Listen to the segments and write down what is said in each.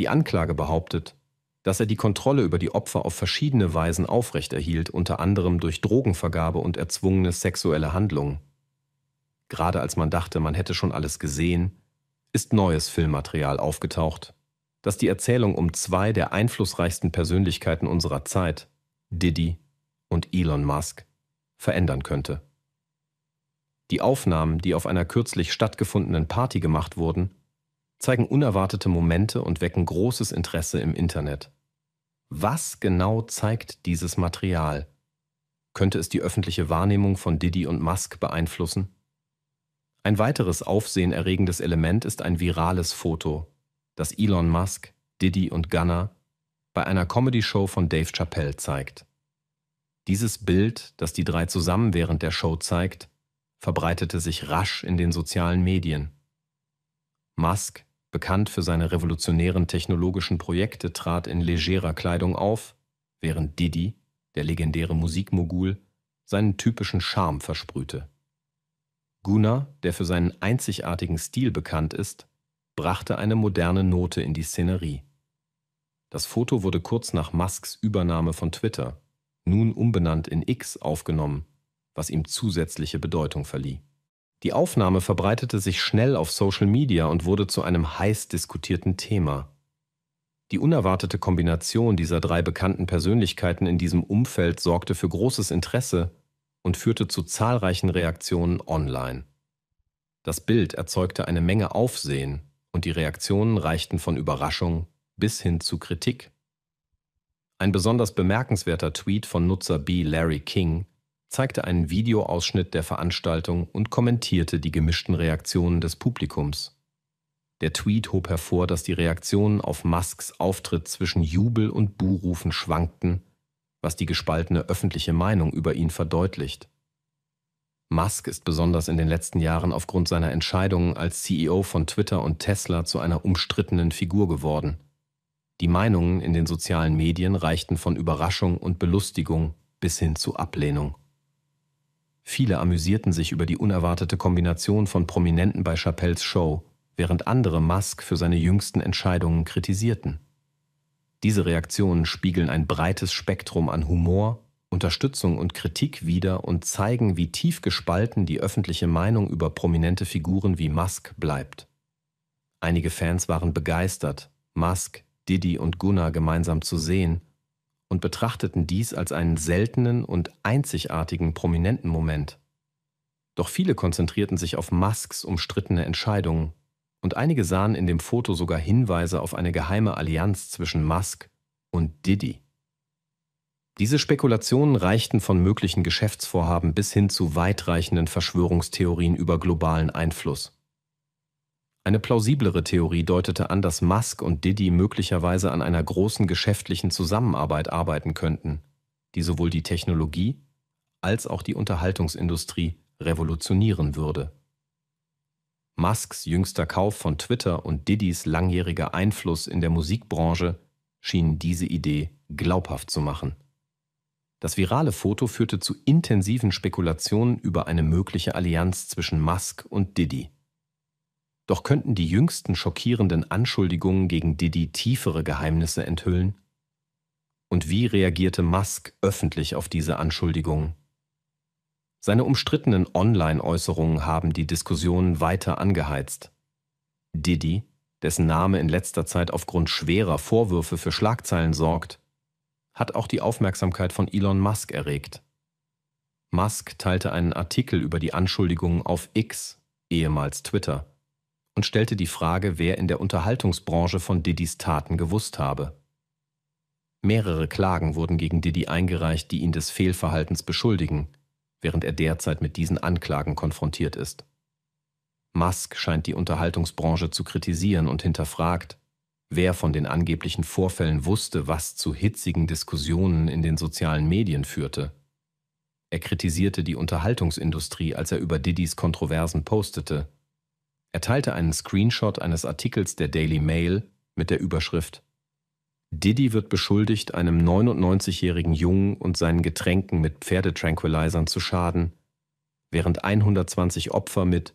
Die Anklage behauptet, dass er die Kontrolle über die Opfer auf verschiedene Weisen aufrechterhielt, unter anderem durch Drogenvergabe und erzwungene sexuelle Handlungen. Gerade als man dachte, man hätte schon alles gesehen, ist neues Filmmaterial aufgetaucht, das die Erzählung um zwei der einflussreichsten Persönlichkeiten unserer Zeit, Diddy und Elon Musk, verändern könnte. Die Aufnahmen, die auf einer kürzlich stattgefundenen Party gemacht wurden, zeigen unerwartete Momente und wecken großes Interesse im Internet. Was genau zeigt dieses Material? Könnte es die öffentliche Wahrnehmung von Diddy und Musk beeinflussen? Ein weiteres aufsehenerregendes Element ist ein virales Foto, das Elon Musk, Diddy und Gunner bei einer Comedy-Show von Dave Chappelle zeigt. Dieses Bild, das die drei zusammen während der Show zeigt, verbreitete sich rasch in den sozialen Medien. Musk Bekannt für seine revolutionären technologischen Projekte, trat in legerer Kleidung auf, während Diddy, der legendäre Musikmogul, seinen typischen Charme versprühte. Gunnar, der für seinen einzigartigen Stil bekannt ist, brachte eine moderne Note in die Szenerie. Das Foto wurde kurz nach Musks Übernahme von Twitter, nun umbenannt in X, aufgenommen, was ihm zusätzliche Bedeutung verlieh. Die Aufnahme verbreitete sich schnell auf Social Media und wurde zu einem heiß diskutierten Thema. Die unerwartete Kombination dieser drei bekannten Persönlichkeiten in diesem Umfeld sorgte für großes Interesse und führte zu zahlreichen Reaktionen online. Das Bild erzeugte eine Menge Aufsehen und die Reaktionen reichten von Überraschung bis hin zu Kritik. Ein besonders bemerkenswerter Tweet von Nutzer B. Larry King zeigte einen Videoausschnitt der Veranstaltung und kommentierte die gemischten Reaktionen des Publikums. Der Tweet hob hervor, dass die Reaktionen auf Musks Auftritt zwischen Jubel und Buhrufen schwankten, was die gespaltene öffentliche Meinung über ihn verdeutlicht. Musk ist besonders in den letzten Jahren aufgrund seiner Entscheidungen als CEO von Twitter und Tesla zu einer umstrittenen Figur geworden. Die Meinungen in den sozialen Medien reichten von Überraschung und Belustigung bis hin zu Ablehnung. Viele amüsierten sich über die unerwartete Kombination von Prominenten bei Chappelles Show, während andere Musk für seine jüngsten Entscheidungen kritisierten. Diese Reaktionen spiegeln ein breites Spektrum an Humor, Unterstützung und Kritik wider und zeigen, wie tief gespalten die öffentliche Meinung über prominente Figuren wie Musk bleibt. Einige Fans waren begeistert, Musk, Diddy und Gunnar gemeinsam zu sehen und betrachteten dies als einen seltenen und einzigartigen prominenten Moment. Doch viele konzentrierten sich auf Musks umstrittene Entscheidungen und einige sahen in dem Foto sogar Hinweise auf eine geheime Allianz zwischen Musk und Diddy. Diese Spekulationen reichten von möglichen Geschäftsvorhaben bis hin zu weitreichenden Verschwörungstheorien über globalen Einfluss. Eine plausiblere Theorie deutete an, dass Musk und Diddy möglicherweise an einer großen geschäftlichen Zusammenarbeit arbeiten könnten, die sowohl die Technologie als auch die Unterhaltungsindustrie revolutionieren würde. Musks jüngster Kauf von Twitter und Diddys langjähriger Einfluss in der Musikbranche schienen diese Idee glaubhaft zu machen. Das virale Foto führte zu intensiven Spekulationen über eine mögliche Allianz zwischen Musk und Diddy. Doch könnten die jüngsten schockierenden Anschuldigungen gegen Diddy tiefere Geheimnisse enthüllen? Und wie reagierte Musk öffentlich auf diese Anschuldigungen? Seine umstrittenen Online-Äußerungen haben die Diskussionen weiter angeheizt. Diddy, dessen Name in letzter Zeit aufgrund schwerer Vorwürfe für Schlagzeilen sorgt, hat auch die Aufmerksamkeit von Elon Musk erregt. Musk teilte einen Artikel über die Anschuldigungen auf X, ehemals Twitter, und stellte die Frage, wer in der Unterhaltungsbranche von Diddys Taten gewusst habe. Mehrere Klagen wurden gegen Diddy eingereicht, die ihn des Fehlverhaltens beschuldigen, während er derzeit mit diesen Anklagen konfrontiert ist. Musk scheint die Unterhaltungsbranche zu kritisieren und hinterfragt, wer von den angeblichen Vorfällen wusste, was zu hitzigen Diskussionen in den sozialen Medien führte. Er kritisierte die Unterhaltungsindustrie, als er über Diddys Kontroversen postete, er teilte einen Screenshot eines Artikels der Daily Mail mit der Überschrift Diddy wird beschuldigt, einem 99-jährigen Jungen und seinen Getränken mit Pferdetranquilizern zu schaden, während 120 Opfer mit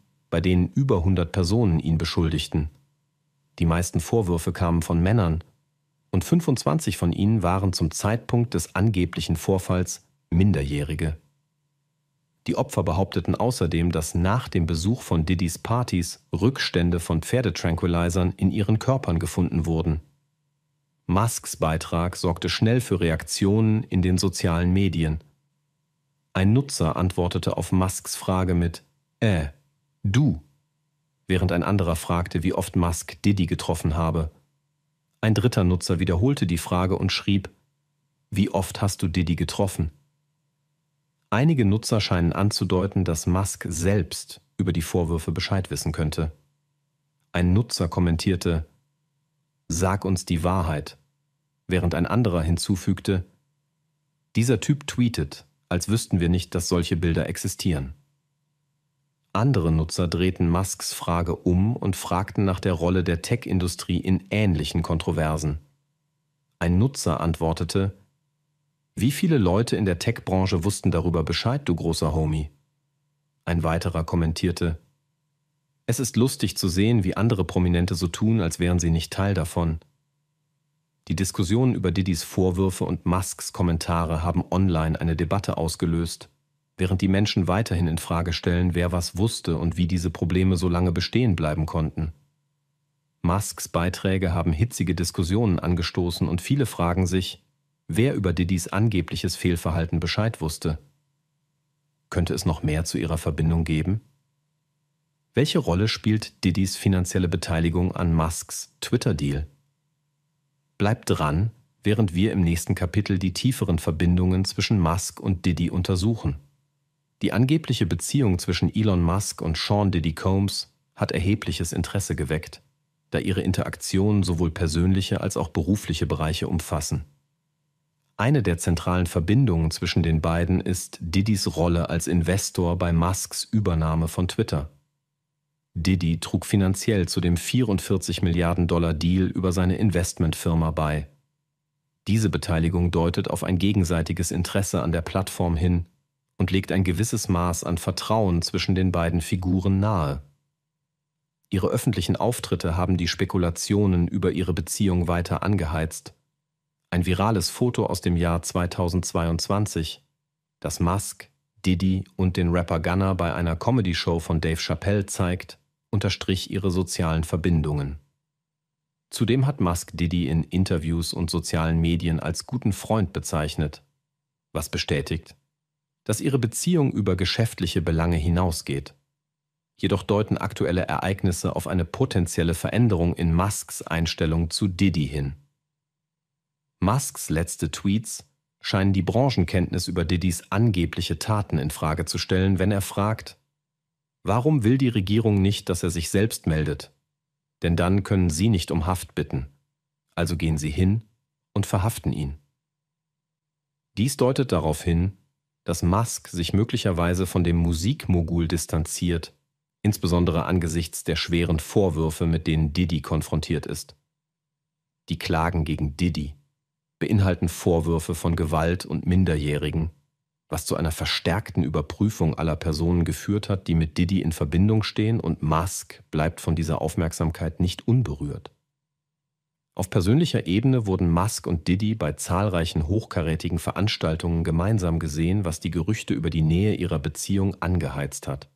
bei denen über 100 Personen ihn beschuldigten. Die meisten Vorwürfe kamen von Männern und 25 von ihnen waren zum Zeitpunkt des angeblichen Vorfalls Minderjährige. Die Opfer behaupteten außerdem, dass nach dem Besuch von Diddys Partys Rückstände von Pferdetranquilizern in ihren Körpern gefunden wurden. Musks Beitrag sorgte schnell für Reaktionen in den sozialen Medien. Ein Nutzer antwortete auf Musks Frage mit Äh, Du, während ein anderer fragte, wie oft Musk Diddy getroffen habe. Ein dritter Nutzer wiederholte die Frage und schrieb, wie oft hast du Diddy getroffen? Einige Nutzer scheinen anzudeuten, dass Musk selbst über die Vorwürfe Bescheid wissen könnte. Ein Nutzer kommentierte, Sag uns die Wahrheit, während ein anderer hinzufügte, Dieser Typ tweetet, als wüssten wir nicht, dass solche Bilder existieren. Andere Nutzer drehten Musks Frage um und fragten nach der Rolle der Tech-Industrie in ähnlichen Kontroversen. Ein Nutzer antwortete, wie viele Leute in der Tech-Branche wussten darüber Bescheid, du großer Homie? Ein weiterer kommentierte, es ist lustig zu sehen, wie andere Prominente so tun, als wären sie nicht Teil davon. Die Diskussionen über Diddys Vorwürfe und Musks Kommentare haben online eine Debatte ausgelöst während die Menschen weiterhin in Frage stellen, wer was wusste und wie diese Probleme so lange bestehen bleiben konnten. Musks Beiträge haben hitzige Diskussionen angestoßen und viele fragen sich, wer über Diddys angebliches Fehlverhalten Bescheid wusste. Könnte es noch mehr zu ihrer Verbindung geben? Welche Rolle spielt Diddys finanzielle Beteiligung an Musks Twitter-Deal? Bleibt dran, während wir im nächsten Kapitel die tieferen Verbindungen zwischen Musk und Diddy untersuchen. Die angebliche Beziehung zwischen Elon Musk und Sean Diddy Combs hat erhebliches Interesse geweckt, da ihre Interaktionen sowohl persönliche als auch berufliche Bereiche umfassen. Eine der zentralen Verbindungen zwischen den beiden ist Diddys Rolle als Investor bei Musks Übernahme von Twitter. Diddy trug finanziell zu dem 44 Milliarden Dollar Deal über seine Investmentfirma bei. Diese Beteiligung deutet auf ein gegenseitiges Interesse an der Plattform hin, und legt ein gewisses Maß an Vertrauen zwischen den beiden Figuren nahe. Ihre öffentlichen Auftritte haben die Spekulationen über ihre Beziehung weiter angeheizt. Ein virales Foto aus dem Jahr 2022, das Musk, Diddy und den Rapper Gunner bei einer Comedy-Show von Dave Chappelle zeigt, unterstrich ihre sozialen Verbindungen. Zudem hat Musk Diddy in Interviews und sozialen Medien als guten Freund bezeichnet, was bestätigt, dass ihre Beziehung über geschäftliche Belange hinausgeht. Jedoch deuten aktuelle Ereignisse auf eine potenzielle Veränderung in Musks Einstellung zu Diddy hin. Musks letzte Tweets scheinen die Branchenkenntnis über Diddys angebliche Taten in Frage zu stellen, wenn er fragt, warum will die Regierung nicht, dass er sich selbst meldet? Denn dann können sie nicht um Haft bitten. Also gehen sie hin und verhaften ihn. Dies deutet darauf hin, dass Musk sich möglicherweise von dem Musikmogul distanziert, insbesondere angesichts der schweren Vorwürfe, mit denen Diddy konfrontiert ist. Die Klagen gegen Diddy beinhalten Vorwürfe von Gewalt und Minderjährigen, was zu einer verstärkten Überprüfung aller Personen geführt hat, die mit Diddy in Verbindung stehen, und Musk bleibt von dieser Aufmerksamkeit nicht unberührt. Auf persönlicher Ebene wurden Musk und Diddy bei zahlreichen hochkarätigen Veranstaltungen gemeinsam gesehen, was die Gerüchte über die Nähe ihrer Beziehung angeheizt hat.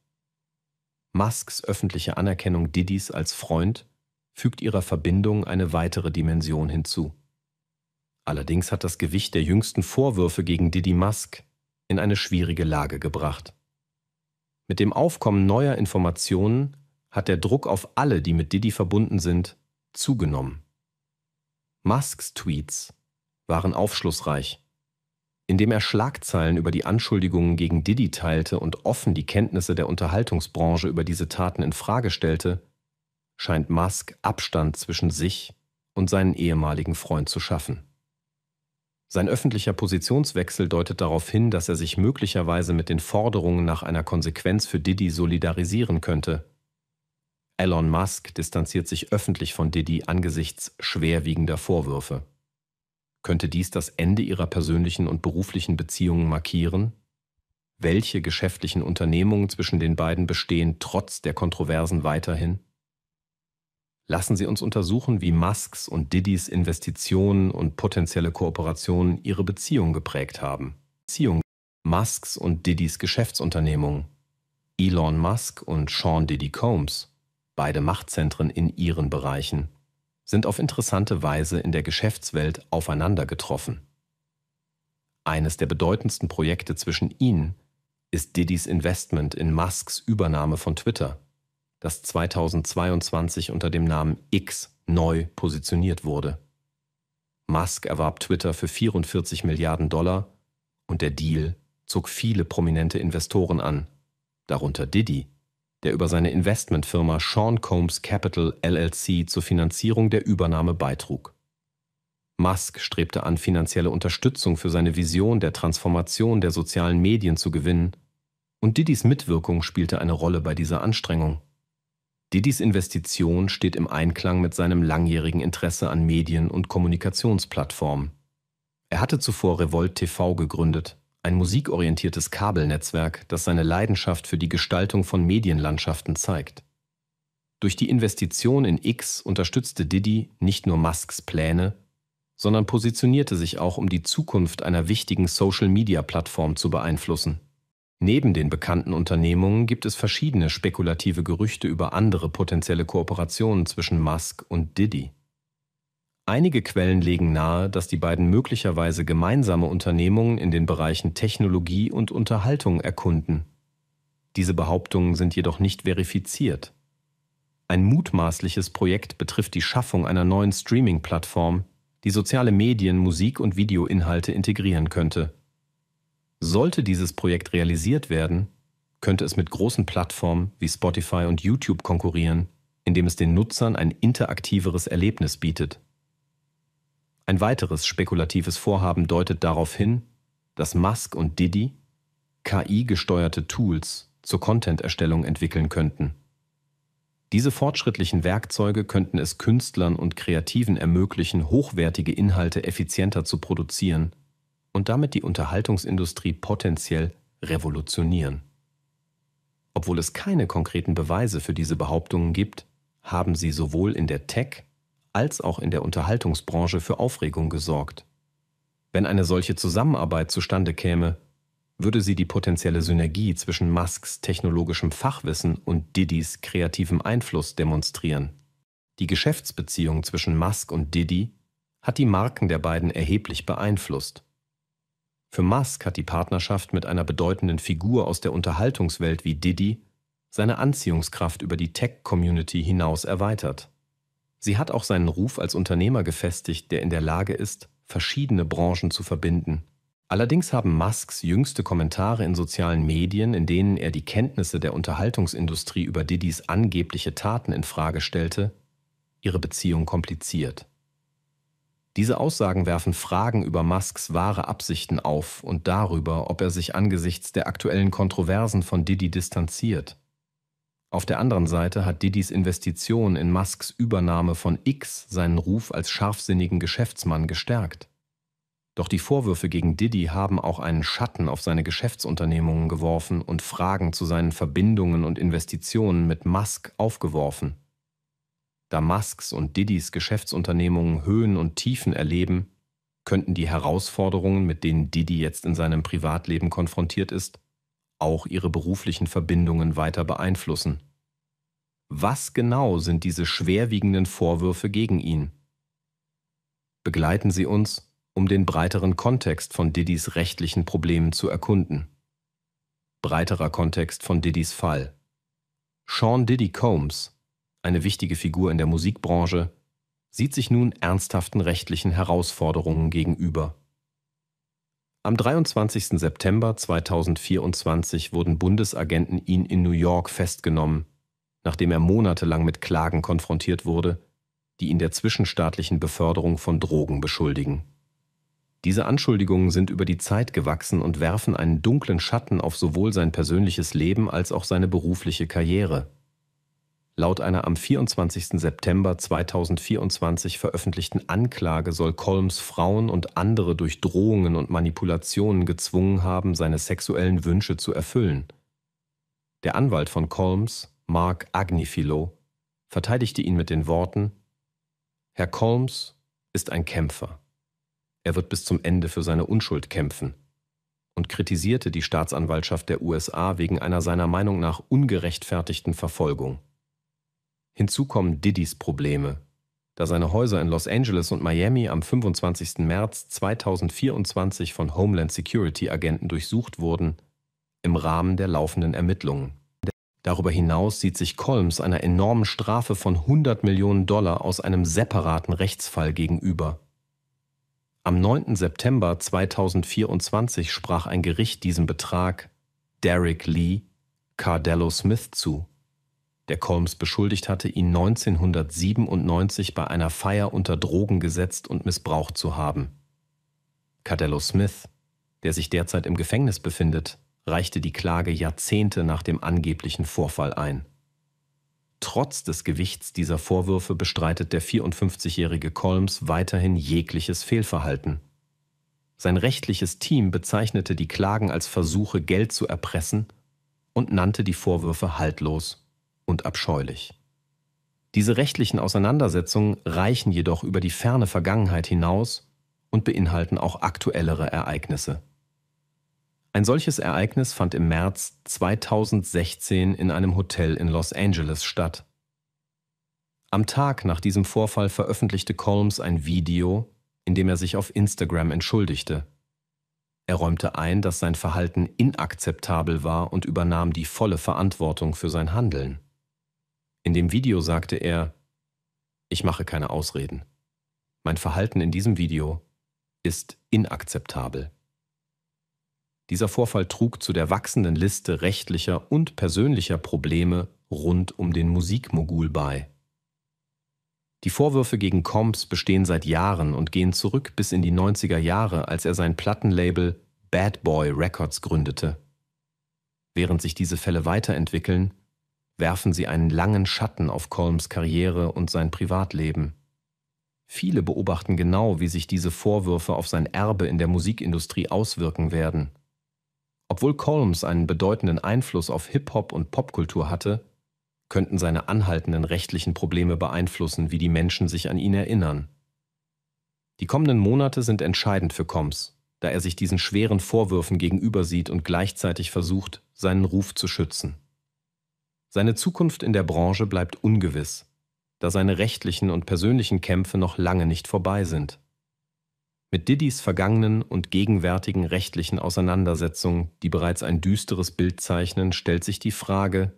Musks öffentliche Anerkennung Diddys als Freund fügt ihrer Verbindung eine weitere Dimension hinzu. Allerdings hat das Gewicht der jüngsten Vorwürfe gegen Diddy Musk in eine schwierige Lage gebracht. Mit dem Aufkommen neuer Informationen hat der Druck auf alle, die mit Diddy verbunden sind, zugenommen. Musks Tweets waren aufschlussreich. Indem er Schlagzeilen über die Anschuldigungen gegen Diddy teilte und offen die Kenntnisse der Unterhaltungsbranche über diese Taten in Frage stellte, scheint Musk Abstand zwischen sich und seinen ehemaligen Freund zu schaffen. Sein öffentlicher Positionswechsel deutet darauf hin, dass er sich möglicherweise mit den Forderungen nach einer Konsequenz für Diddy solidarisieren könnte, Elon Musk distanziert sich öffentlich von Didi angesichts schwerwiegender Vorwürfe. Könnte dies das Ende ihrer persönlichen und beruflichen Beziehungen markieren? Welche geschäftlichen Unternehmungen zwischen den beiden bestehen trotz der Kontroversen weiterhin? Lassen Sie uns untersuchen, wie Musks und Diddys Investitionen und potenzielle Kooperationen ihre Beziehung geprägt haben. Beziehung Musks und Diddys Geschäftsunternehmung. Elon Musk und Sean Diddy Combs beide Machtzentren in ihren Bereichen, sind auf interessante Weise in der Geschäftswelt aufeinander getroffen. Eines der bedeutendsten Projekte zwischen ihnen ist Diddys Investment in Musks Übernahme von Twitter, das 2022 unter dem Namen X neu positioniert wurde. Musk erwarb Twitter für 44 Milliarden Dollar und der Deal zog viele prominente Investoren an, darunter Diddy der über seine Investmentfirma Sean Combs Capital LLC zur Finanzierung der Übernahme beitrug. Musk strebte an, finanzielle Unterstützung für seine Vision der Transformation der sozialen Medien zu gewinnen, und Diddys Mitwirkung spielte eine Rolle bei dieser Anstrengung. Diddys Investition steht im Einklang mit seinem langjährigen Interesse an Medien und Kommunikationsplattformen. Er hatte zuvor Revolt TV gegründet, ein musikorientiertes Kabelnetzwerk, das seine Leidenschaft für die Gestaltung von Medienlandschaften zeigt. Durch die Investition in X unterstützte Diddy nicht nur Musks Pläne, sondern positionierte sich auch, um die Zukunft einer wichtigen Social-Media-Plattform zu beeinflussen. Neben den bekannten Unternehmungen gibt es verschiedene spekulative Gerüchte über andere potenzielle Kooperationen zwischen Musk und Diddy. Einige Quellen legen nahe, dass die beiden möglicherweise gemeinsame Unternehmungen in den Bereichen Technologie und Unterhaltung erkunden. Diese Behauptungen sind jedoch nicht verifiziert. Ein mutmaßliches Projekt betrifft die Schaffung einer neuen Streaming-Plattform, die soziale Medien, Musik und Videoinhalte integrieren könnte. Sollte dieses Projekt realisiert werden, könnte es mit großen Plattformen wie Spotify und YouTube konkurrieren, indem es den Nutzern ein interaktiveres Erlebnis bietet. Ein weiteres spekulatives Vorhaben deutet darauf hin, dass Musk und Diddy KI-gesteuerte Tools zur Content-Erstellung entwickeln könnten. Diese fortschrittlichen Werkzeuge könnten es Künstlern und Kreativen ermöglichen, hochwertige Inhalte effizienter zu produzieren und damit die Unterhaltungsindustrie potenziell revolutionieren. Obwohl es keine konkreten Beweise für diese Behauptungen gibt, haben sie sowohl in der Tech- als auch in der Unterhaltungsbranche für Aufregung gesorgt. Wenn eine solche Zusammenarbeit zustande käme, würde sie die potenzielle Synergie zwischen Musks technologischem Fachwissen und Diddys kreativem Einfluss demonstrieren. Die Geschäftsbeziehung zwischen Musk und Diddy hat die Marken der beiden erheblich beeinflusst. Für Musk hat die Partnerschaft mit einer bedeutenden Figur aus der Unterhaltungswelt wie Diddy seine Anziehungskraft über die Tech-Community hinaus erweitert. Sie hat auch seinen Ruf als Unternehmer gefestigt, der in der Lage ist, verschiedene Branchen zu verbinden. Allerdings haben Musks jüngste Kommentare in sozialen Medien, in denen er die Kenntnisse der Unterhaltungsindustrie über Diddys angebliche Taten in Frage stellte, ihre Beziehung kompliziert. Diese Aussagen werfen Fragen über Musks wahre Absichten auf und darüber, ob er sich angesichts der aktuellen Kontroversen von Diddy distanziert. Auf der anderen Seite hat Didys Investition in Musks Übernahme von X seinen Ruf als scharfsinnigen Geschäftsmann gestärkt. Doch die Vorwürfe gegen Diddy haben auch einen Schatten auf seine Geschäftsunternehmungen geworfen und Fragen zu seinen Verbindungen und Investitionen mit Musk aufgeworfen. Da Musks und Diddys Geschäftsunternehmungen Höhen und Tiefen erleben, könnten die Herausforderungen, mit denen Diddy jetzt in seinem Privatleben konfrontiert ist, auch ihre beruflichen Verbindungen weiter beeinflussen. Was genau sind diese schwerwiegenden Vorwürfe gegen ihn? Begleiten Sie uns, um den breiteren Kontext von Diddys rechtlichen Problemen zu erkunden. Breiterer Kontext von Diddys Fall. Sean Diddy Combs, eine wichtige Figur in der Musikbranche, sieht sich nun ernsthaften rechtlichen Herausforderungen gegenüber. Am 23. September 2024 wurden Bundesagenten ihn in New York festgenommen, nachdem er monatelang mit Klagen konfrontiert wurde, die ihn der zwischenstaatlichen Beförderung von Drogen beschuldigen. Diese Anschuldigungen sind über die Zeit gewachsen und werfen einen dunklen Schatten auf sowohl sein persönliches Leben als auch seine berufliche Karriere. Laut einer am 24. September 2024 veröffentlichten Anklage soll Colms Frauen und andere durch Drohungen und Manipulationen gezwungen haben, seine sexuellen Wünsche zu erfüllen. Der Anwalt von Colms, Mark Agnifilo, verteidigte ihn mit den Worten Herr Colms ist ein Kämpfer. Er wird bis zum Ende für seine Unschuld kämpfen und kritisierte die Staatsanwaltschaft der USA wegen einer seiner Meinung nach ungerechtfertigten Verfolgung. Hinzu kommen Diddys Probleme, da seine Häuser in Los Angeles und Miami am 25. März 2024 von Homeland Security-Agenten durchsucht wurden, im Rahmen der laufenden Ermittlungen. Darüber hinaus sieht sich Colms einer enormen Strafe von 100 Millionen Dollar aus einem separaten Rechtsfall gegenüber. Am 9. September 2024 sprach ein Gericht diesem Betrag Derek Lee Cardello Smith zu der Colmes beschuldigt hatte, ihn 1997 bei einer Feier unter Drogen gesetzt und missbraucht zu haben. Cadello Smith, der sich derzeit im Gefängnis befindet, reichte die Klage Jahrzehnte nach dem angeblichen Vorfall ein. Trotz des Gewichts dieser Vorwürfe bestreitet der 54-jährige Colmes weiterhin jegliches Fehlverhalten. Sein rechtliches Team bezeichnete die Klagen als Versuche, Geld zu erpressen und nannte die Vorwürfe haltlos und abscheulich. Diese rechtlichen Auseinandersetzungen reichen jedoch über die ferne Vergangenheit hinaus und beinhalten auch aktuellere Ereignisse. Ein solches Ereignis fand im März 2016 in einem Hotel in Los Angeles statt. Am Tag nach diesem Vorfall veröffentlichte Colmes ein Video, in dem er sich auf Instagram entschuldigte. Er räumte ein, dass sein Verhalten inakzeptabel war und übernahm die volle Verantwortung für sein Handeln. In dem Video sagte er, ich mache keine Ausreden. Mein Verhalten in diesem Video ist inakzeptabel. Dieser Vorfall trug zu der wachsenden Liste rechtlicher und persönlicher Probleme rund um den Musikmogul bei. Die Vorwürfe gegen Combs bestehen seit Jahren und gehen zurück bis in die 90er Jahre, als er sein Plattenlabel Bad Boy Records gründete. Während sich diese Fälle weiterentwickeln, werfen sie einen langen Schatten auf Colms Karriere und sein Privatleben. Viele beobachten genau, wie sich diese Vorwürfe auf sein Erbe in der Musikindustrie auswirken werden. Obwohl Colms einen bedeutenden Einfluss auf Hip-Hop und Popkultur hatte, könnten seine anhaltenden rechtlichen Probleme beeinflussen, wie die Menschen sich an ihn erinnern. Die kommenden Monate sind entscheidend für Combs, da er sich diesen schweren Vorwürfen gegenübersieht und gleichzeitig versucht, seinen Ruf zu schützen. Seine Zukunft in der Branche bleibt ungewiss, da seine rechtlichen und persönlichen Kämpfe noch lange nicht vorbei sind. Mit Diddys vergangenen und gegenwärtigen rechtlichen Auseinandersetzungen, die bereits ein düsteres Bild zeichnen, stellt sich die Frage,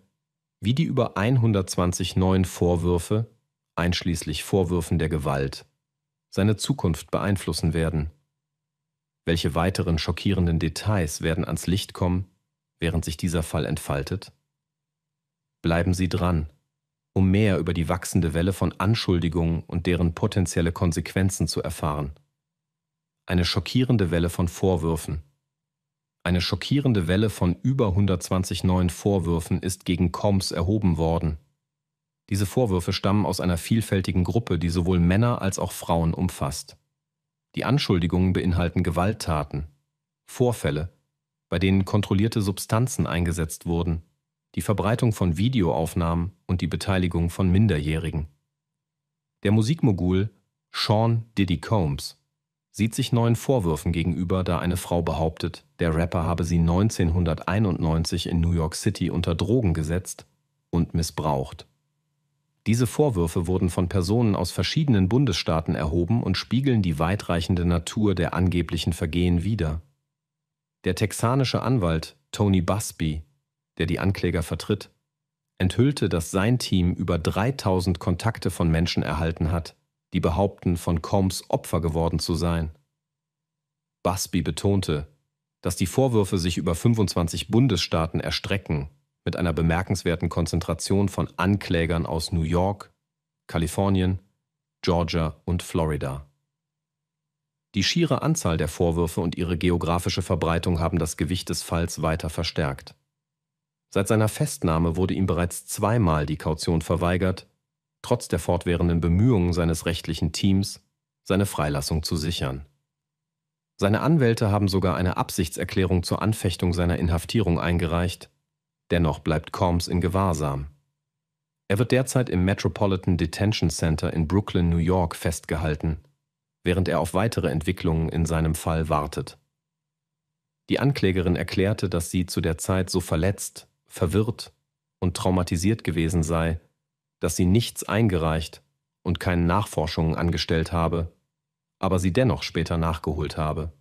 wie die über 120 neuen Vorwürfe, einschließlich Vorwürfen der Gewalt, seine Zukunft beeinflussen werden. Welche weiteren schockierenden Details werden ans Licht kommen, während sich dieser Fall entfaltet? Bleiben Sie dran, um mehr über die wachsende Welle von Anschuldigungen und deren potenzielle Konsequenzen zu erfahren. Eine schockierende Welle von Vorwürfen. Eine schockierende Welle von über 120 neuen Vorwürfen ist gegen Combs erhoben worden. Diese Vorwürfe stammen aus einer vielfältigen Gruppe, die sowohl Männer als auch Frauen umfasst. Die Anschuldigungen beinhalten Gewalttaten, Vorfälle, bei denen kontrollierte Substanzen eingesetzt wurden, die Verbreitung von Videoaufnahmen und die Beteiligung von Minderjährigen. Der Musikmogul Sean Diddy Combs sieht sich neuen Vorwürfen gegenüber, da eine Frau behauptet, der Rapper habe sie 1991 in New York City unter Drogen gesetzt und missbraucht. Diese Vorwürfe wurden von Personen aus verschiedenen Bundesstaaten erhoben und spiegeln die weitreichende Natur der angeblichen Vergehen wider. Der texanische Anwalt Tony Busby der die Ankläger vertritt, enthüllte, dass sein Team über 3000 Kontakte von Menschen erhalten hat, die behaupten, von Combs Opfer geworden zu sein. Busby betonte, dass die Vorwürfe sich über 25 Bundesstaaten erstrecken, mit einer bemerkenswerten Konzentration von Anklägern aus New York, Kalifornien, Georgia und Florida. Die schiere Anzahl der Vorwürfe und ihre geografische Verbreitung haben das Gewicht des Falls weiter verstärkt. Seit seiner Festnahme wurde ihm bereits zweimal die Kaution verweigert, trotz der fortwährenden Bemühungen seines rechtlichen Teams, seine Freilassung zu sichern. Seine Anwälte haben sogar eine Absichtserklärung zur Anfechtung seiner Inhaftierung eingereicht, dennoch bleibt Combs in Gewahrsam. Er wird derzeit im Metropolitan Detention Center in Brooklyn, New York festgehalten, während er auf weitere Entwicklungen in seinem Fall wartet. Die Anklägerin erklärte, dass sie zu der Zeit so verletzt, verwirrt und traumatisiert gewesen sei, dass sie nichts eingereicht und keine Nachforschungen angestellt habe, aber sie dennoch später nachgeholt habe.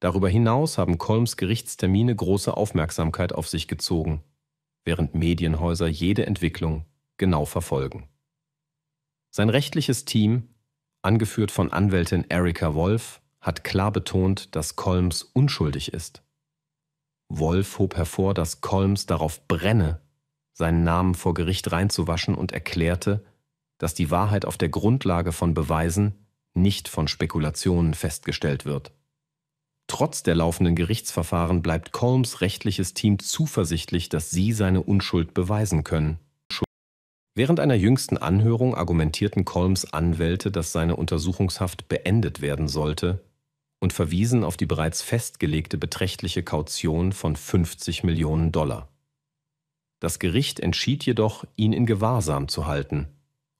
Darüber hinaus haben Kolms Gerichtstermine große Aufmerksamkeit auf sich gezogen, während Medienhäuser jede Entwicklung genau verfolgen. Sein rechtliches Team, angeführt von Anwältin Erika Wolf, hat klar betont, dass Kolms unschuldig ist. Wolf hob hervor, dass Kolms darauf brenne, seinen Namen vor Gericht reinzuwaschen und erklärte, dass die Wahrheit auf der Grundlage von Beweisen, nicht von Spekulationen festgestellt wird. Trotz der laufenden Gerichtsverfahren bleibt Colms rechtliches Team zuversichtlich, dass sie seine Unschuld beweisen können. Während einer jüngsten Anhörung argumentierten Colms Anwälte, dass seine Untersuchungshaft beendet werden sollte, und verwiesen auf die bereits festgelegte beträchtliche Kaution von 50 Millionen Dollar. Das Gericht entschied jedoch, ihn in Gewahrsam zu halten,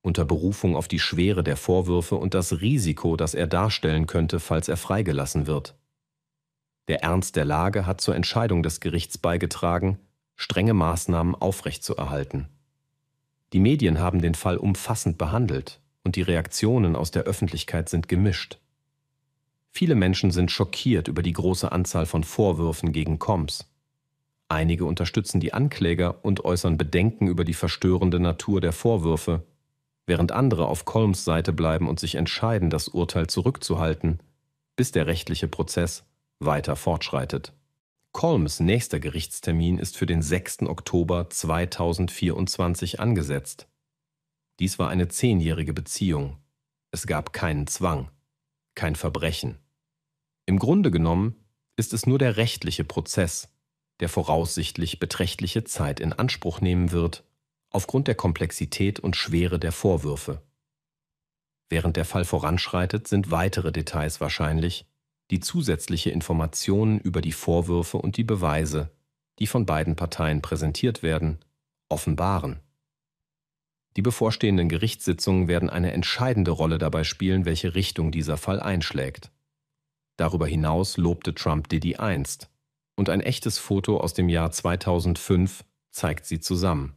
unter Berufung auf die Schwere der Vorwürfe und das Risiko, das er darstellen könnte, falls er freigelassen wird. Der Ernst der Lage hat zur Entscheidung des Gerichts beigetragen, strenge Maßnahmen aufrechtzuerhalten. Die Medien haben den Fall umfassend behandelt und die Reaktionen aus der Öffentlichkeit sind gemischt. Viele Menschen sind schockiert über die große Anzahl von Vorwürfen gegen Combs. Einige unterstützen die Ankläger und äußern Bedenken über die verstörende Natur der Vorwürfe, während andere auf Colms Seite bleiben und sich entscheiden, das Urteil zurückzuhalten, bis der rechtliche Prozess weiter fortschreitet. Colms nächster Gerichtstermin ist für den 6. Oktober 2024 angesetzt. Dies war eine zehnjährige Beziehung. Es gab keinen Zwang, kein Verbrechen. Im Grunde genommen ist es nur der rechtliche Prozess, der voraussichtlich beträchtliche Zeit in Anspruch nehmen wird, aufgrund der Komplexität und Schwere der Vorwürfe. Während der Fall voranschreitet, sind weitere Details wahrscheinlich, die zusätzliche Informationen über die Vorwürfe und die Beweise, die von beiden Parteien präsentiert werden, offenbaren. Die bevorstehenden Gerichtssitzungen werden eine entscheidende Rolle dabei spielen, welche Richtung dieser Fall einschlägt. Darüber hinaus lobte Trump Diddy einst. Und ein echtes Foto aus dem Jahr 2005 zeigt sie zusammen.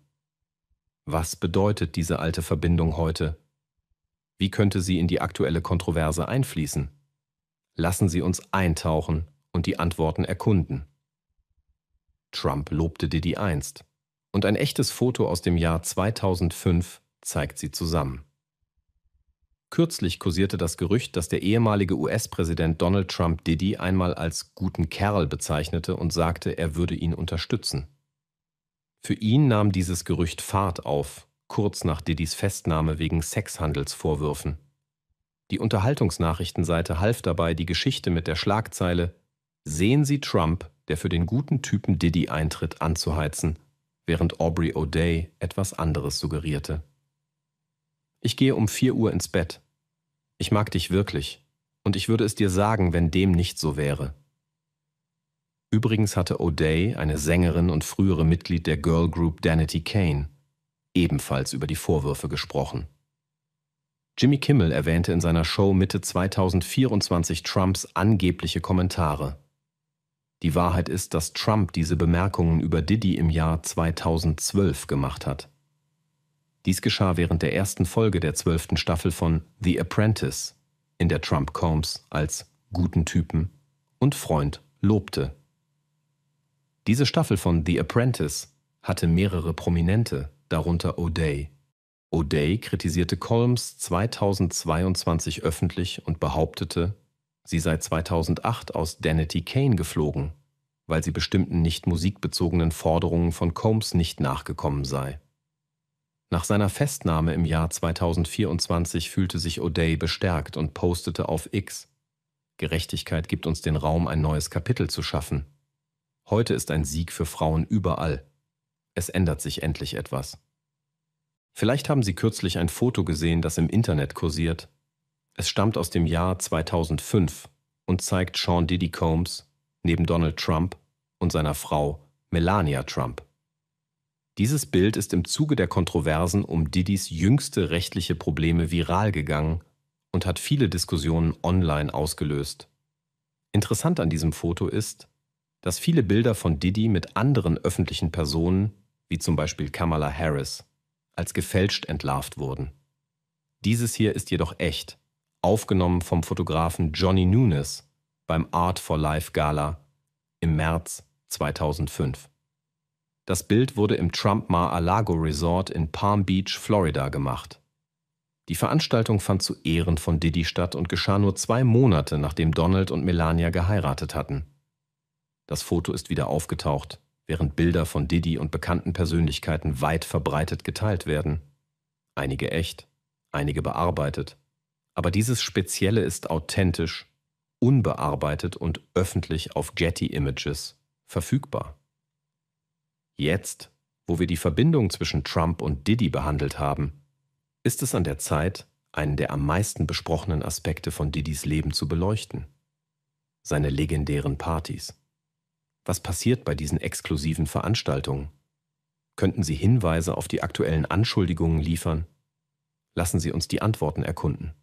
Was bedeutet diese alte Verbindung heute? Wie könnte sie in die aktuelle Kontroverse einfließen? Lassen Sie uns eintauchen und die Antworten erkunden. Trump lobte Diddy einst. Und ein echtes Foto aus dem Jahr 2005 zeigt sie zusammen. Kürzlich kursierte das Gerücht, dass der ehemalige US-Präsident Donald Trump Diddy einmal als guten Kerl bezeichnete und sagte, er würde ihn unterstützen. Für ihn nahm dieses Gerücht Fahrt auf, kurz nach Diddys Festnahme wegen Sexhandelsvorwürfen. Die Unterhaltungsnachrichtenseite half dabei, die Geschichte mit der Schlagzeile Sehen Sie Trump, der für den guten Typen Diddy eintritt, anzuheizen, während Aubrey O'Day etwas anderes suggerierte. Ich gehe um vier Uhr ins Bett. Ich mag dich wirklich, und ich würde es dir sagen, wenn dem nicht so wäre. Übrigens hatte O'Day, eine Sängerin und frühere Mitglied der Girl Group Danity Kane, ebenfalls über die Vorwürfe gesprochen. Jimmy Kimmel erwähnte in seiner Show Mitte 2024 Trumps angebliche Kommentare. Die Wahrheit ist, dass Trump diese Bemerkungen über Diddy im Jahr 2012 gemacht hat. Dies geschah während der ersten Folge der zwölften Staffel von The Apprentice, in der Trump Combs als guten Typen und Freund lobte. Diese Staffel von The Apprentice hatte mehrere Prominente, darunter O'Day. O'Day kritisierte Combs 2022 öffentlich und behauptete, sie sei 2008 aus Danity Kane geflogen, weil sie bestimmten nicht musikbezogenen Forderungen von Combs nicht nachgekommen sei. Nach seiner Festnahme im Jahr 2024 fühlte sich O'Day bestärkt und postete auf X. Gerechtigkeit gibt uns den Raum, ein neues Kapitel zu schaffen. Heute ist ein Sieg für Frauen überall. Es ändert sich endlich etwas. Vielleicht haben Sie kürzlich ein Foto gesehen, das im Internet kursiert. Es stammt aus dem Jahr 2005 und zeigt Sean Diddy Combs neben Donald Trump und seiner Frau Melania Trump. Dieses Bild ist im Zuge der Kontroversen um Didis jüngste rechtliche Probleme viral gegangen und hat viele Diskussionen online ausgelöst. Interessant an diesem Foto ist, dass viele Bilder von Diddy mit anderen öffentlichen Personen, wie zum Beispiel Kamala Harris, als gefälscht entlarvt wurden. Dieses hier ist jedoch echt, aufgenommen vom Fotografen Johnny Nunes beim Art for Life Gala im März 2005. Das Bild wurde im Trump Mar-a-Lago Resort in Palm Beach, Florida gemacht. Die Veranstaltung fand zu Ehren von Diddy statt und geschah nur zwei Monate, nachdem Donald und Melania geheiratet hatten. Das Foto ist wieder aufgetaucht, während Bilder von Diddy und bekannten Persönlichkeiten weit verbreitet geteilt werden. Einige echt, einige bearbeitet. Aber dieses Spezielle ist authentisch, unbearbeitet und öffentlich auf Getty Images verfügbar. Jetzt, wo wir die Verbindung zwischen Trump und Diddy behandelt haben, ist es an der Zeit, einen der am meisten besprochenen Aspekte von Diddys Leben zu beleuchten. Seine legendären Partys. Was passiert bei diesen exklusiven Veranstaltungen? Könnten Sie Hinweise auf die aktuellen Anschuldigungen liefern? Lassen Sie uns die Antworten erkunden.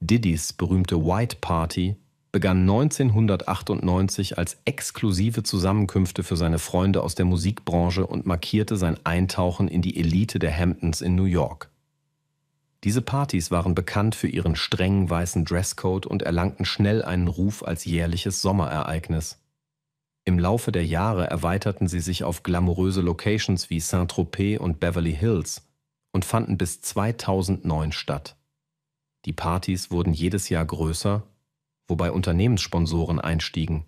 Diddys berühmte White Party begann 1998 als exklusive Zusammenkünfte für seine Freunde aus der Musikbranche und markierte sein Eintauchen in die Elite der Hamptons in New York. Diese Partys waren bekannt für ihren strengen weißen Dresscode und erlangten schnell einen Ruf als jährliches Sommerereignis. Im Laufe der Jahre erweiterten sie sich auf glamouröse Locations wie Saint-Tropez und Beverly Hills und fanden bis 2009 statt. Die Partys wurden jedes Jahr größer wobei Unternehmenssponsoren einstiegen.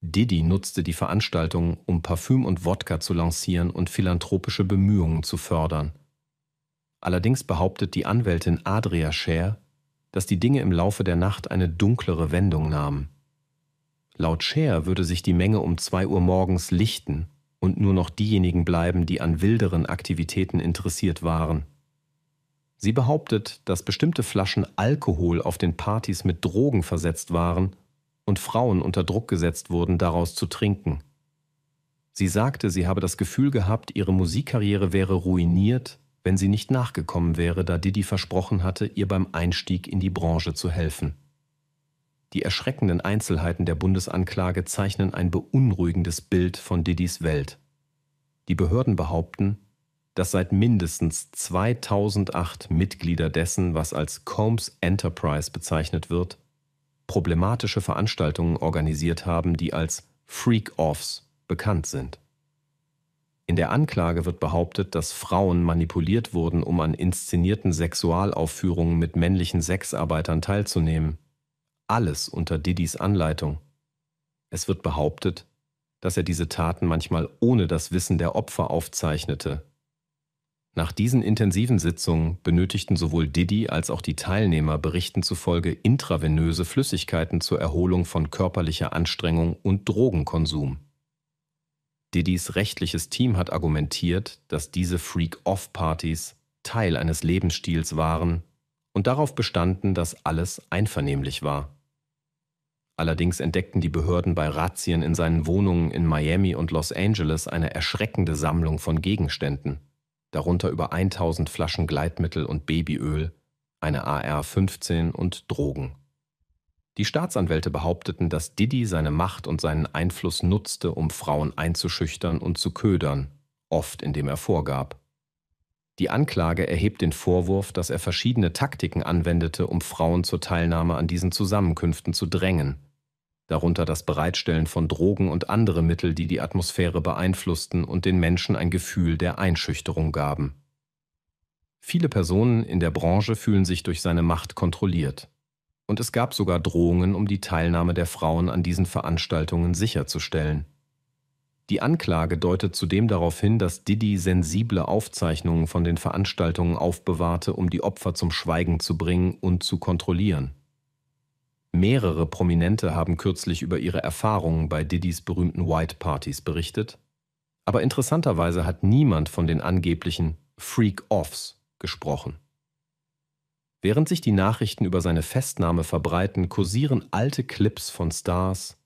Diddy nutzte die Veranstaltung, um Parfüm und Wodka zu lancieren und philanthropische Bemühungen zu fördern. Allerdings behauptet die Anwältin Adria Scher, dass die Dinge im Laufe der Nacht eine dunklere Wendung nahmen. Laut Scher würde sich die Menge um zwei Uhr morgens lichten und nur noch diejenigen bleiben, die an wilderen Aktivitäten interessiert waren. Sie behauptet, dass bestimmte Flaschen Alkohol auf den Partys mit Drogen versetzt waren und Frauen unter Druck gesetzt wurden, daraus zu trinken. Sie sagte, sie habe das Gefühl gehabt, ihre Musikkarriere wäre ruiniert, wenn sie nicht nachgekommen wäre, da Didi versprochen hatte, ihr beim Einstieg in die Branche zu helfen. Die erschreckenden Einzelheiten der Bundesanklage zeichnen ein beunruhigendes Bild von Didis Welt. Die Behörden behaupten, dass seit mindestens 2008 Mitglieder dessen, was als Combs Enterprise bezeichnet wird, problematische Veranstaltungen organisiert haben, die als Freak-Offs bekannt sind. In der Anklage wird behauptet, dass Frauen manipuliert wurden, um an inszenierten Sexualaufführungen mit männlichen Sexarbeitern teilzunehmen. Alles unter Diddys Anleitung. Es wird behauptet, dass er diese Taten manchmal ohne das Wissen der Opfer aufzeichnete nach diesen intensiven Sitzungen benötigten sowohl Diddy als auch die Teilnehmer Berichten zufolge intravenöse Flüssigkeiten zur Erholung von körperlicher Anstrengung und Drogenkonsum. Diddys rechtliches Team hat argumentiert, dass diese Freak-Off-Partys Teil eines Lebensstils waren und darauf bestanden, dass alles einvernehmlich war. Allerdings entdeckten die Behörden bei Razzien in seinen Wohnungen in Miami und Los Angeles eine erschreckende Sammlung von Gegenständen darunter über 1000 Flaschen Gleitmittel und Babyöl, eine AR-15 und Drogen. Die Staatsanwälte behaupteten, dass Diddy seine Macht und seinen Einfluss nutzte, um Frauen einzuschüchtern und zu ködern, oft indem er vorgab. Die Anklage erhebt den Vorwurf, dass er verschiedene Taktiken anwendete, um Frauen zur Teilnahme an diesen Zusammenkünften zu drängen, darunter das Bereitstellen von Drogen und andere Mittel, die die Atmosphäre beeinflussten und den Menschen ein Gefühl der Einschüchterung gaben. Viele Personen in der Branche fühlen sich durch seine Macht kontrolliert. Und es gab sogar Drohungen, um die Teilnahme der Frauen an diesen Veranstaltungen sicherzustellen. Die Anklage deutet zudem darauf hin, dass Didi sensible Aufzeichnungen von den Veranstaltungen aufbewahrte, um die Opfer zum Schweigen zu bringen und zu kontrollieren. Mehrere Prominente haben kürzlich über ihre Erfahrungen bei Diddys berühmten White Parties berichtet, aber interessanterweise hat niemand von den angeblichen Freak-Offs gesprochen. Während sich die Nachrichten über seine Festnahme verbreiten, kursieren alte Clips von Stars,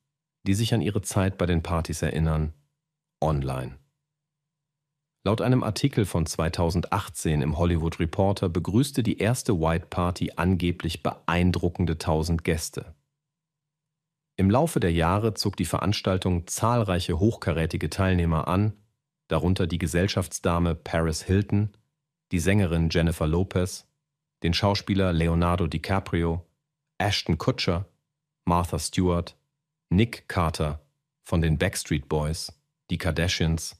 die sich an ihre Zeit bei den Partys erinnern, online. Laut einem Artikel von 2018 im Hollywood Reporter begrüßte die erste White Party angeblich beeindruckende 1000 Gäste. Im Laufe der Jahre zog die Veranstaltung zahlreiche hochkarätige Teilnehmer an, darunter die Gesellschaftsdame Paris Hilton, die Sängerin Jennifer Lopez, den Schauspieler Leonardo DiCaprio, Ashton Kutcher, Martha Stewart, Nick Carter von den Backstreet Boys, die Kardashians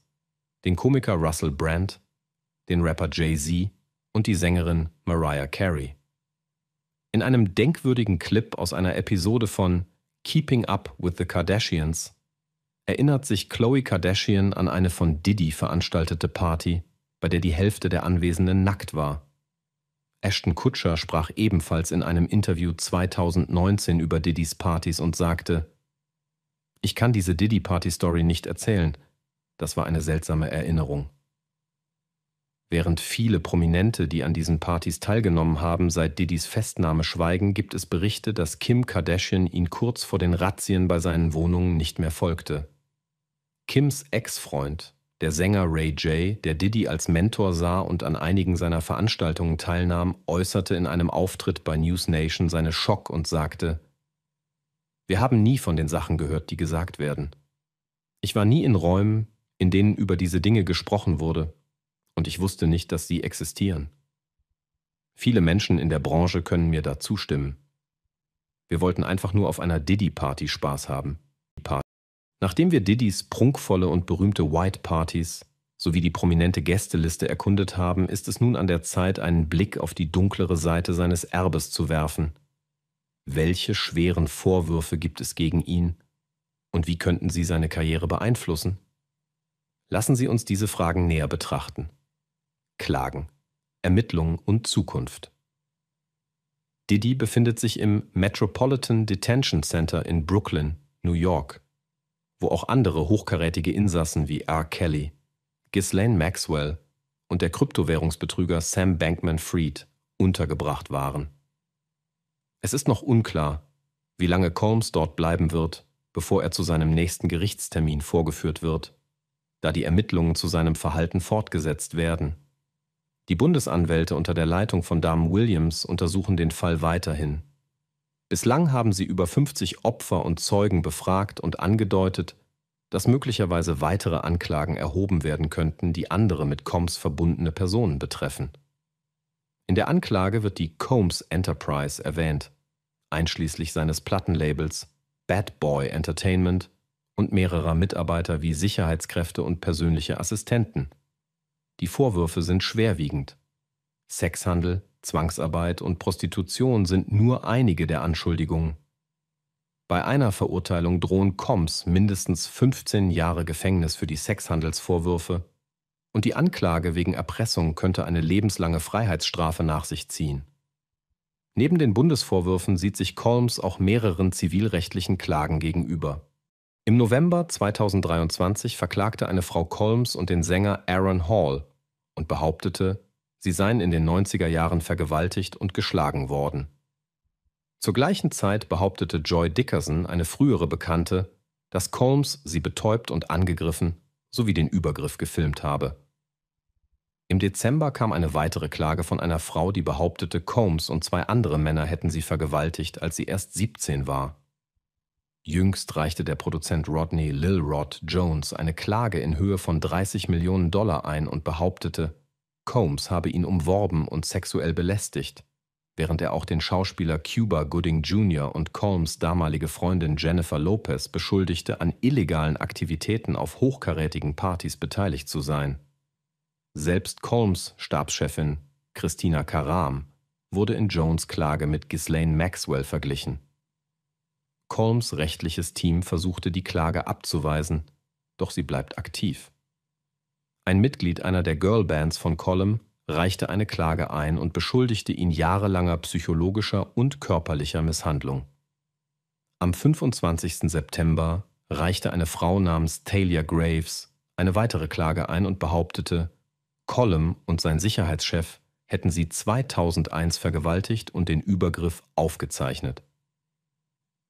den Komiker Russell Brand, den Rapper Jay-Z und die Sängerin Mariah Carey. In einem denkwürdigen Clip aus einer Episode von Keeping Up with the Kardashians erinnert sich Chloe Kardashian an eine von Diddy veranstaltete Party, bei der die Hälfte der Anwesenden nackt war. Ashton Kutscher sprach ebenfalls in einem Interview 2019 über Diddys Partys und sagte, ich kann diese Diddy-Party-Story nicht erzählen, das war eine seltsame Erinnerung. Während viele Prominente, die an diesen Partys teilgenommen haben, seit Diddys Festnahme schweigen, gibt es Berichte, dass Kim Kardashian ihn kurz vor den Razzien bei seinen Wohnungen nicht mehr folgte. Kims Ex-Freund, der Sänger Ray J., der Diddy als Mentor sah und an einigen seiner Veranstaltungen teilnahm, äußerte in einem Auftritt bei News Nation seine Schock und sagte, wir haben nie von den Sachen gehört, die gesagt werden. Ich war nie in Räumen, in denen über diese Dinge gesprochen wurde, und ich wusste nicht, dass sie existieren. Viele Menschen in der Branche können mir da zustimmen. Wir wollten einfach nur auf einer Diddy-Party Spaß haben. Nachdem wir Diddys prunkvolle und berühmte White-Partys sowie die prominente Gästeliste erkundet haben, ist es nun an der Zeit, einen Blick auf die dunklere Seite seines Erbes zu werfen. Welche schweren Vorwürfe gibt es gegen ihn? Und wie könnten sie seine Karriere beeinflussen? Lassen Sie uns diese Fragen näher betrachten. Klagen, Ermittlungen und Zukunft. Didi befindet sich im Metropolitan Detention Center in Brooklyn, New York, wo auch andere hochkarätige Insassen wie R. Kelly, Ghislaine Maxwell und der Kryptowährungsbetrüger Sam Bankman Fried untergebracht waren. Es ist noch unklar, wie lange Combs dort bleiben wird, bevor er zu seinem nächsten Gerichtstermin vorgeführt wird da die Ermittlungen zu seinem Verhalten fortgesetzt werden. Die Bundesanwälte unter der Leitung von Damen Williams untersuchen den Fall weiterhin. Bislang haben sie über 50 Opfer und Zeugen befragt und angedeutet, dass möglicherweise weitere Anklagen erhoben werden könnten, die andere mit Combs verbundene Personen betreffen. In der Anklage wird die Combs Enterprise erwähnt, einschließlich seines Plattenlabels Bad Boy Entertainment und mehrerer Mitarbeiter wie Sicherheitskräfte und persönliche Assistenten. Die Vorwürfe sind schwerwiegend. Sexhandel, Zwangsarbeit und Prostitution sind nur einige der Anschuldigungen. Bei einer Verurteilung drohen Koms mindestens 15 Jahre Gefängnis für die Sexhandelsvorwürfe und die Anklage wegen Erpressung könnte eine lebenslange Freiheitsstrafe nach sich ziehen. Neben den Bundesvorwürfen sieht sich Colms auch mehreren zivilrechtlichen Klagen gegenüber. Im November 2023 verklagte eine Frau Colmes und den Sänger Aaron Hall und behauptete, sie seien in den 90er Jahren vergewaltigt und geschlagen worden. Zur gleichen Zeit behauptete Joy Dickerson, eine frühere Bekannte, dass Colmes sie betäubt und angegriffen sowie den Übergriff gefilmt habe. Im Dezember kam eine weitere Klage von einer Frau, die behauptete, Combs und zwei andere Männer hätten sie vergewaltigt, als sie erst 17 war. Jüngst reichte der Produzent Rodney Lil Rod Jones eine Klage in Höhe von 30 Millionen Dollar ein und behauptete, Combs habe ihn umworben und sexuell belästigt, während er auch den Schauspieler Cuba Gooding Jr. und Combs damalige Freundin Jennifer Lopez beschuldigte, an illegalen Aktivitäten auf hochkarätigen Partys beteiligt zu sein. Selbst Combs Stabschefin Christina Karam wurde in Jones Klage mit Ghislaine Maxwell verglichen. Colms rechtliches Team versuchte die Klage abzuweisen, doch sie bleibt aktiv. Ein Mitglied einer der Girlbands von Colm reichte eine Klage ein und beschuldigte ihn jahrelanger psychologischer und körperlicher Misshandlung. Am 25. September reichte eine Frau namens Talia Graves eine weitere Klage ein und behauptete, Colm und sein Sicherheitschef hätten sie 2001 vergewaltigt und den Übergriff aufgezeichnet.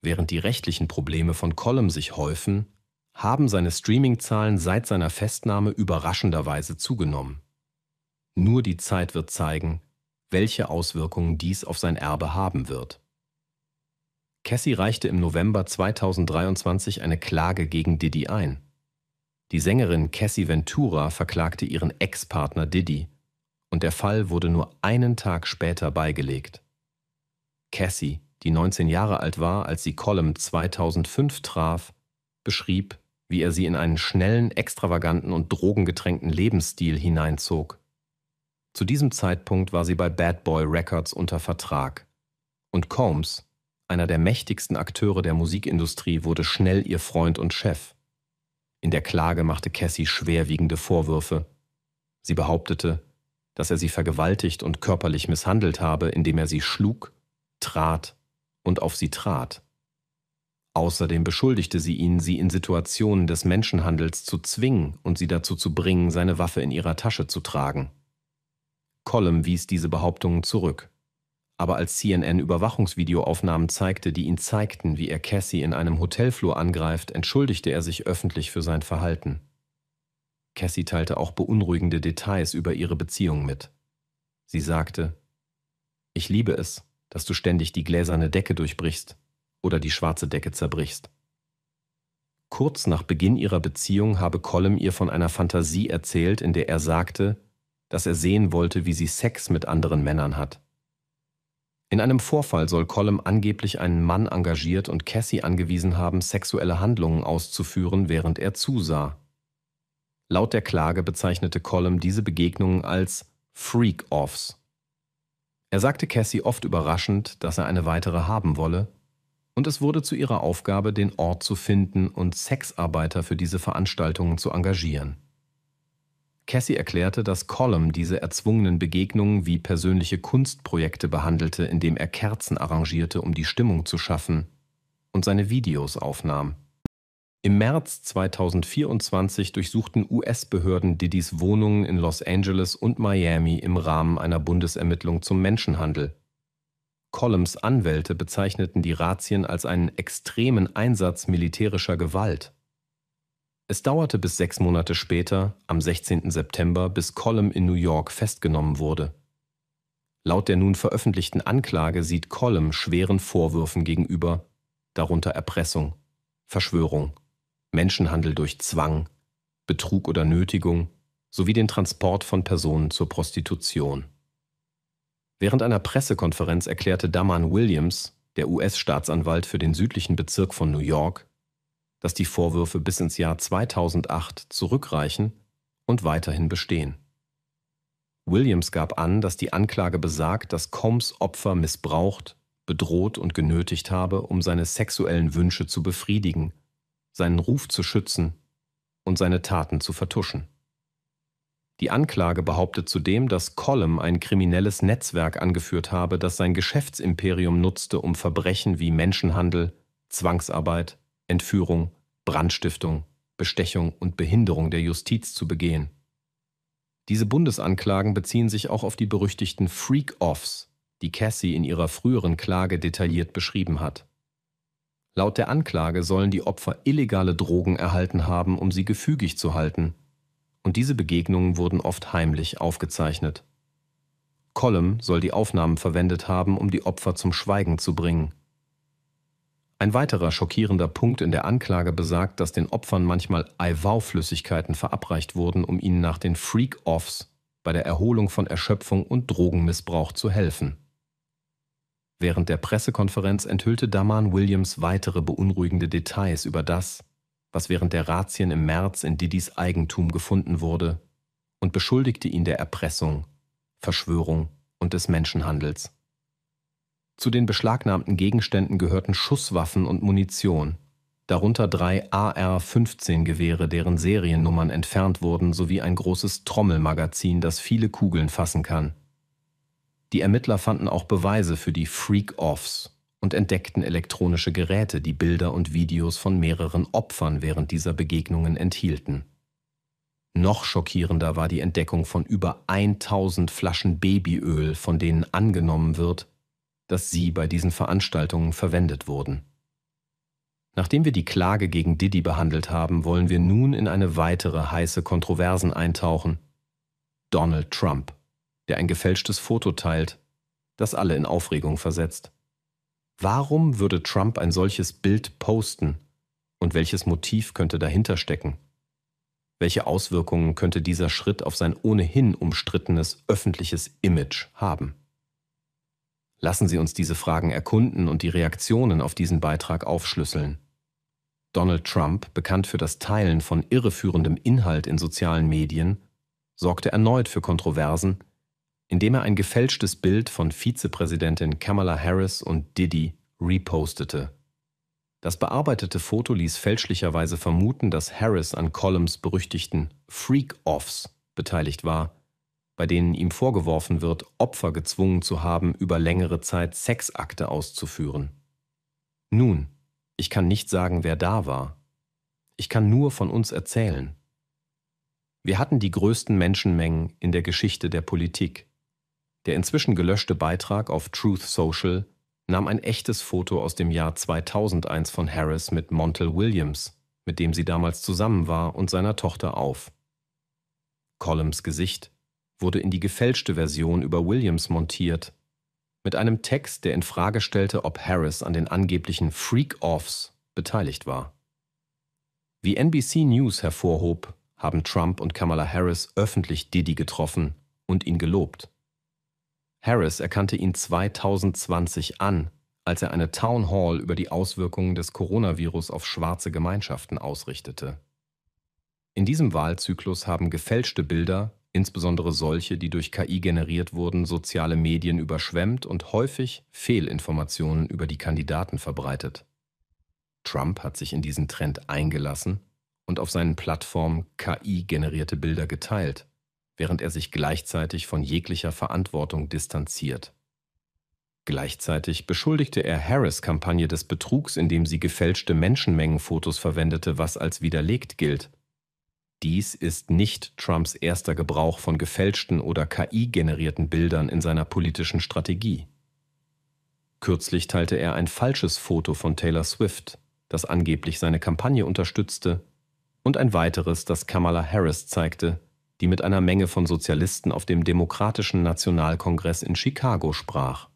Während die rechtlichen Probleme von Gollum sich häufen, haben seine Streaming-Zahlen seit seiner Festnahme überraschenderweise zugenommen. Nur die Zeit wird zeigen, welche Auswirkungen dies auf sein Erbe haben wird. Cassie reichte im November 2023 eine Klage gegen Diddy ein. Die Sängerin Cassie Ventura verklagte ihren Ex-Partner Diddy und der Fall wurde nur einen Tag später beigelegt. Cassie die 19 Jahre alt war, als sie Column 2005 traf, beschrieb, wie er sie in einen schnellen, extravaganten und drogengetränkten Lebensstil hineinzog. Zu diesem Zeitpunkt war sie bei Bad Boy Records unter Vertrag. Und Combs, einer der mächtigsten Akteure der Musikindustrie, wurde schnell ihr Freund und Chef. In der Klage machte Cassie schwerwiegende Vorwürfe. Sie behauptete, dass er sie vergewaltigt und körperlich misshandelt habe, indem er sie schlug, trat und auf sie trat. Außerdem beschuldigte sie ihn, sie in Situationen des Menschenhandels zu zwingen und sie dazu zu bringen, seine Waffe in ihrer Tasche zu tragen. Colum wies diese Behauptungen zurück. Aber als CNN Überwachungsvideoaufnahmen zeigte, die ihn zeigten, wie er Cassie in einem Hotelflur angreift, entschuldigte er sich öffentlich für sein Verhalten. Cassie teilte auch beunruhigende Details über ihre Beziehung mit. Sie sagte, ich liebe es, dass du ständig die gläserne Decke durchbrichst oder die schwarze Decke zerbrichst. Kurz nach Beginn ihrer Beziehung habe Colm ihr von einer Fantasie erzählt, in der er sagte, dass er sehen wollte, wie sie Sex mit anderen Männern hat. In einem Vorfall soll Colm angeblich einen Mann engagiert und Cassie angewiesen haben, sexuelle Handlungen auszuführen, während er zusah. Laut der Klage bezeichnete Colm diese Begegnungen als Freak-Offs er sagte Cassie oft überraschend, dass er eine weitere haben wolle, und es wurde zu ihrer Aufgabe, den Ort zu finden und Sexarbeiter für diese Veranstaltungen zu engagieren. Cassie erklärte, dass Colum diese erzwungenen Begegnungen wie persönliche Kunstprojekte behandelte, indem er Kerzen arrangierte, um die Stimmung zu schaffen, und seine Videos aufnahm. Im März 2024 durchsuchten US-Behörden Diddys Wohnungen in Los Angeles und Miami im Rahmen einer Bundesermittlung zum Menschenhandel. Columns Anwälte bezeichneten die Razzien als einen extremen Einsatz militärischer Gewalt. Es dauerte bis sechs Monate später, am 16. September, bis Column in New York festgenommen wurde. Laut der nun veröffentlichten Anklage sieht Column schweren Vorwürfen gegenüber, darunter Erpressung, Verschwörung Menschenhandel durch Zwang, Betrug oder Nötigung sowie den Transport von Personen zur Prostitution. Während einer Pressekonferenz erklärte Daman Williams, der US-Staatsanwalt für den südlichen Bezirk von New York, dass die Vorwürfe bis ins Jahr 2008 zurückreichen und weiterhin bestehen. Williams gab an, dass die Anklage besagt, dass Combs Opfer missbraucht, bedroht und genötigt habe, um seine sexuellen Wünsche zu befriedigen seinen Ruf zu schützen und seine Taten zu vertuschen. Die Anklage behauptet zudem, dass Colum ein kriminelles Netzwerk angeführt habe, das sein Geschäftsimperium nutzte, um Verbrechen wie Menschenhandel, Zwangsarbeit, Entführung, Brandstiftung, Bestechung und Behinderung der Justiz zu begehen. Diese Bundesanklagen beziehen sich auch auf die berüchtigten Freak-Offs, die Cassie in ihrer früheren Klage detailliert beschrieben hat. Laut der Anklage sollen die Opfer illegale Drogen erhalten haben, um sie gefügig zu halten. Und diese Begegnungen wurden oft heimlich aufgezeichnet. Colum soll die Aufnahmen verwendet haben, um die Opfer zum Schweigen zu bringen. Ein weiterer schockierender Punkt in der Anklage besagt, dass den Opfern manchmal Eiwau-Flüssigkeiten verabreicht wurden, um ihnen nach den Freak-Offs bei der Erholung von Erschöpfung und Drogenmissbrauch zu helfen. Während der Pressekonferenz enthüllte Daman Williams weitere beunruhigende Details über das, was während der Razzien im März in Didys Eigentum gefunden wurde, und beschuldigte ihn der Erpressung, Verschwörung und des Menschenhandels. Zu den beschlagnahmten Gegenständen gehörten Schusswaffen und Munition, darunter drei AR-15-Gewehre, deren Seriennummern entfernt wurden, sowie ein großes Trommelmagazin, das viele Kugeln fassen kann. Die Ermittler fanden auch Beweise für die Freak-Offs und entdeckten elektronische Geräte, die Bilder und Videos von mehreren Opfern während dieser Begegnungen enthielten. Noch schockierender war die Entdeckung von über 1000 Flaschen Babyöl, von denen angenommen wird, dass sie bei diesen Veranstaltungen verwendet wurden. Nachdem wir die Klage gegen Diddy behandelt haben, wollen wir nun in eine weitere heiße Kontroversen eintauchen. Donald Trump der ein gefälschtes Foto teilt, das alle in Aufregung versetzt. Warum würde Trump ein solches Bild posten? Und welches Motiv könnte dahinter stecken? Welche Auswirkungen könnte dieser Schritt auf sein ohnehin umstrittenes öffentliches Image haben? Lassen Sie uns diese Fragen erkunden und die Reaktionen auf diesen Beitrag aufschlüsseln. Donald Trump, bekannt für das Teilen von irreführendem Inhalt in sozialen Medien, sorgte erneut für Kontroversen, indem er ein gefälschtes Bild von Vizepräsidentin Kamala Harris und Diddy repostete. Das bearbeitete Foto ließ fälschlicherweise vermuten, dass Harris an Columns berüchtigten Freak-Offs beteiligt war, bei denen ihm vorgeworfen wird, Opfer gezwungen zu haben, über längere Zeit Sexakte auszuführen. Nun, ich kann nicht sagen, wer da war. Ich kann nur von uns erzählen. Wir hatten die größten Menschenmengen in der Geschichte der Politik. Der inzwischen gelöschte Beitrag auf Truth Social nahm ein echtes Foto aus dem Jahr 2001 von Harris mit Montel Williams, mit dem sie damals zusammen war, und seiner Tochter auf. Columns Gesicht wurde in die gefälschte Version über Williams montiert, mit einem Text, der in Frage stellte, ob Harris an den angeblichen Freak-Offs beteiligt war. Wie NBC News hervorhob, haben Trump und Kamala Harris öffentlich Diddy getroffen und ihn gelobt. Harris erkannte ihn 2020 an, als er eine Town Hall über die Auswirkungen des Coronavirus auf schwarze Gemeinschaften ausrichtete. In diesem Wahlzyklus haben gefälschte Bilder, insbesondere solche, die durch KI generiert wurden, soziale Medien überschwemmt und häufig Fehlinformationen über die Kandidaten verbreitet. Trump hat sich in diesen Trend eingelassen und auf seinen Plattformen KI-generierte Bilder geteilt während er sich gleichzeitig von jeglicher Verantwortung distanziert. Gleichzeitig beschuldigte er Harris Kampagne des Betrugs, indem sie gefälschte Menschenmengenfotos verwendete, was als widerlegt gilt. Dies ist nicht Trumps erster Gebrauch von gefälschten oder KI-generierten Bildern in seiner politischen Strategie. Kürzlich teilte er ein falsches Foto von Taylor Swift, das angeblich seine Kampagne unterstützte, und ein weiteres, das Kamala Harris zeigte, die mit einer Menge von Sozialisten auf dem Demokratischen Nationalkongress in Chicago sprach